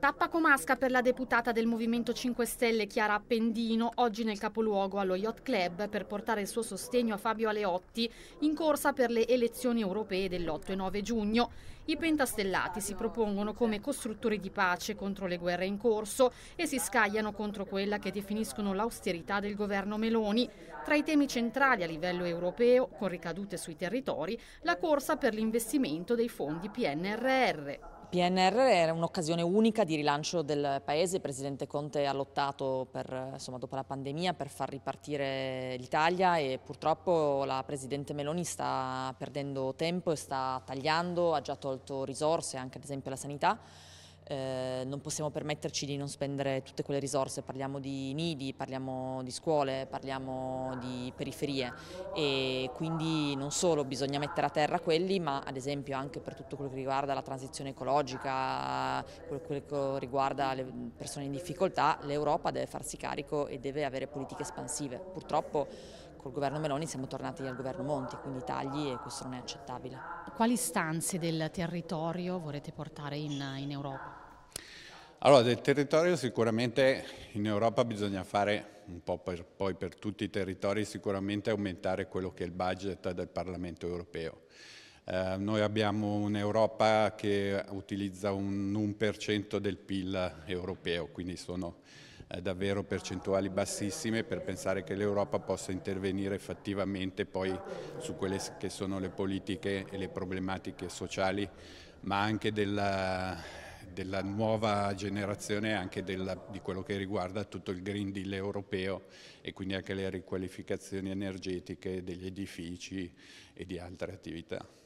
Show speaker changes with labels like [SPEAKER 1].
[SPEAKER 1] Tappa comasca per la deputata del Movimento 5 Stelle Chiara Appendino, oggi nel capoluogo allo Yacht Club per portare il suo sostegno a Fabio Aleotti in corsa per le elezioni europee dell'8 e 9 giugno. I pentastellati si propongono come costruttori di pace contro le guerre in corso e si scagliano contro quella che definiscono l'austerità del governo Meloni. Tra i temi centrali a livello europeo, con ricadute sui territori, la corsa per l'investimento dei fondi PNRR.
[SPEAKER 2] PNRR era un'occasione unica di rilancio del Paese, il Presidente Conte ha lottato per, insomma, dopo la pandemia per far ripartire l'Italia e purtroppo la Presidente Meloni sta perdendo tempo e sta tagliando, ha già tolto risorse anche ad esempio la sanità eh, non possiamo permetterci di non spendere tutte quelle risorse, parliamo di nidi, parliamo di scuole, parliamo di periferie e quindi non solo bisogna mettere a terra quelli ma ad esempio anche per tutto quello che riguarda la transizione ecologica, quello che riguarda le persone in difficoltà, l'Europa deve farsi carico e deve avere politiche espansive. Purtroppo col governo Meloni siamo tornati al governo Monti, quindi tagli e questo
[SPEAKER 1] non è accettabile. Quali stanze del territorio vorrete portare in, in Europa?
[SPEAKER 3] Allora, del territorio sicuramente in Europa bisogna fare un po' per, poi per tutti i territori, sicuramente aumentare quello che è il budget del Parlamento europeo. Eh, noi abbiamo un'Europa che utilizza un 1% del PIL europeo, quindi sono eh, davvero percentuali bassissime per pensare che l'Europa possa intervenire effettivamente poi su quelle che sono le politiche e le problematiche sociali, ma anche della, della nuova generazione anche della, di quello che riguarda tutto il Green Deal europeo e quindi anche le riqualificazioni energetiche degli edifici e di altre attività.